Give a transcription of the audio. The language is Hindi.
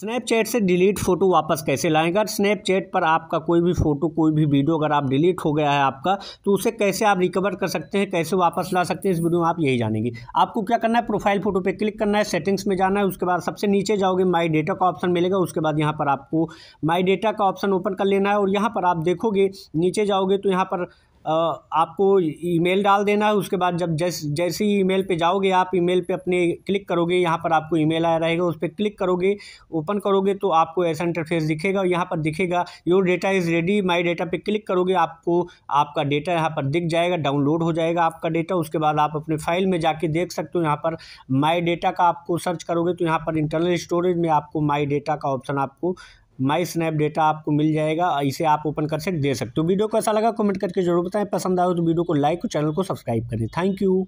स्नैपचैट से डिलीट फ़ोटो वापस कैसे लाएंगे अगर स्नैपचैट पर आपका कोई भी फ़ोटो कोई भी वीडियो अगर आप डिलीट हो गया है आपका तो उसे कैसे आप रिकवर कर सकते हैं कैसे वापस ला सकते हैं इस वीडियो में आप यही जानेंगे आपको क्या करना है प्रोफाइल फ़ोटो पे क्लिक करना है सेटिंग्स में जाना है उसके बाद सबसे नीचे जाओगे माई डेटा का ऑप्शन मिलेगा उसके बाद यहाँ पर आपको माई डेटा का ऑप्शन ओपन कर लेना है और यहाँ पर आप देखोगे नीचे जाओगे तो यहाँ पर आपको ईमेल डाल देना है उसके बाद जब जैस जैसे ही ईमेल पे जाओगे आप ईमेल पे अपने क्लिक करोगे यहाँ पर आपको ईमेल आया रहेगा उस पर क्लिक करोगे ओपन करोगे तो आपको ऐसा इंटरफेस दिखेगा और यहाँ पर दिखेगा your data is ready my data पे क्लिक करोगे आपको आपका डेटा यहाँ पर दिख जाएगा डाउनलोड हो जाएगा आपका डेटा उसके बाद आप अपने फाइल में जाके देख सकते हो यहाँ पर माई डेटा का आपको सर्च करोगे तो यहाँ पर इंटरनल स्टोरेज में आपको माई डेटा का ऑप्शन आपको माई स्नैप डेटा आपको मिल जाएगा इसे आप ओपन कर सकते दे सकते हो वीडियो कैसा लगा कमेंट करके जरूर बताएं पसंद आए तो वीडियो को लाइक और चैनल को सब्सक्राइब करें थैंक यू